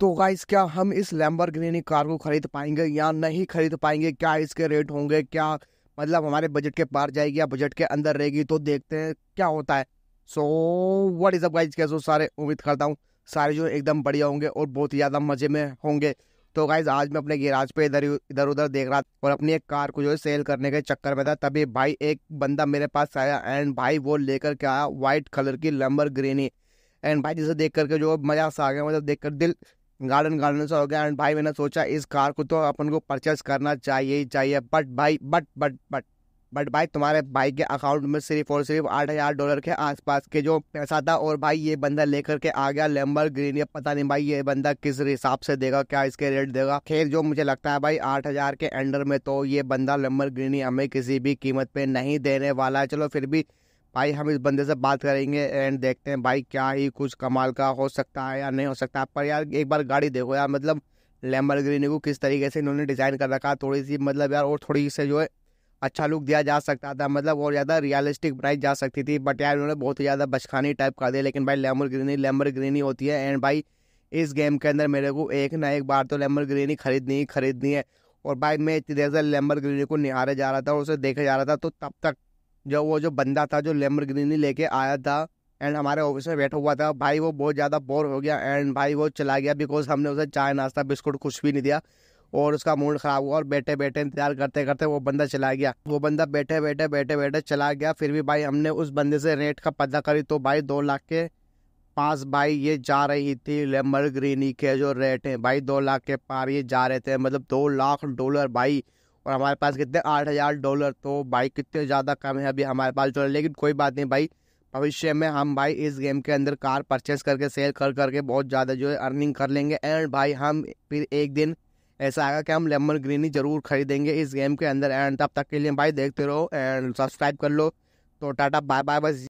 तो गाइस क्या हम इस लैम्बर ग्रीनी कार को खरीद पाएंगे या नहीं खरीद पाएंगे क्या इसके रेट होंगे क्या मतलब हमारे बजट के पार जाएगी या बजट के अंदर रहेगी तो देखते हैं क्या होता है so what is up guys कैसे सारे उम्मीद करता हूँ सारे जो एकदम बढ़िया होंगे और बहुत ही ज़्यादा मज़े में होंगे तो गाइज आज मैं अपने गैराज पे इधर इधर उधर देख रहा था और अपनी एक कार को जो है सेल करने के चक्कर में था तभी भाई एक बंदा मेरे पास आया एंड भाई वो लेकर के आया वाइट कलर की लंबर ग्रीनी एंड भाई जिसे देख करके जो मज़ा सा आ गया मतलब देख कर दिल गार्डन गार्डन सा हो गया एंड भाई मैंने सोचा इस कार को तो अपन को परचेस करना चाहिए ही चाहिए बट भाई बट बट बट बट भाई तुम्हारे भाई के अकाउंट में सिर्फ और सिर्फ आठ हज़ार डॉलर के आसपास के जो पैसा था और भाई ये बंदा लेकर के आ गया लेम्बर ग्रीन ये पता नहीं भाई ये बंदा किस हिसाब से देगा क्या इसके रेट देगा खैर जो मुझे लगता है भाई आठ हज़ार के अंडर में तो ये बंदा लेम्बर ग्रीन हमें किसी भी कीमत पे नहीं देने वाला है चलो फिर भी भाई हम इस बंदे से बात करेंगे एंड देखते हैं भाई क्या ही कुछ कमाल का हो सकता है या नहीं हो सकता पर यार एक बार गाड़ी देखो यार मतलब ग्रीनी को किस तरीके से इन्होंने डिज़ाइन कर रखा थोड़ी सी मतलब यार और थोड़ी से जो है अच्छा लुक दिया जा सकता था मतलब और ज़्यादा रियलिस्टिक बनाई जा सकती थी बट यार इन्होंने बहुत ही ज़्यादा बचखानी टाइप कर दिया लेकिन भाई लेमर ग्रीनी लेमर ग्रीनी होती है एंड भाई इस गेम के अंदर मेरे को एक ना एक बार तो लेमर ग्रीनी खरीदनी ही खरीदनी है और भाई मैं इतनी देर से लेमर ग्रीनी को निहारे जा रहा था और उसे देखे जा रहा था तो तब तक जो वो जो बंदा था जो लेमर ग्रीनी लेके आया था एंड हमारे ऑफिस में बैठा हुआ था भाई वो बहुत ज़्यादा बोर हो गया एंड भाई वो चला गया बिकॉज हमने उसे चाय नाश्ता बिस्कुट कुछ भी नहीं दिया और उसका मूड ख़राब हुआ और बैठे बैठे इंतजार करते करते वो बंदा चला गया वो बंदा बैठे बैठे बैठे बैठे चला गया फिर भी भाई हमने उस बंदे से रेट का पता करी तो भाई दो लाख के पास भाई ये जा रही थी लेमर ग्रीनी के जो रेट हैं भाई दो लाख के पार ये जा रहे थे मतलब दो लाख डॉलर भाई और हमारे पास कितने आठ हज़ार डॉलर तो भाई कितने ज़्यादा कम है अभी हमारे पास डॉलर लेकिन कोई बात नहीं भाई भविष्य में हम भाई इस गेम के अंदर कार परचेस करके सेल कर करके बहुत ज़्यादा जो है अर्निंग कर लेंगे एंड भाई हम फिर एक दिन ऐसा आएगा कि हम लेमन ग्रीन ही ज़रूर खरीदेंगे इस गेम के अंदर एंड तब तक के लिए भाई देखते रहो एंड सब्सक्राइब कर लो तो टाटा बाय बाय बस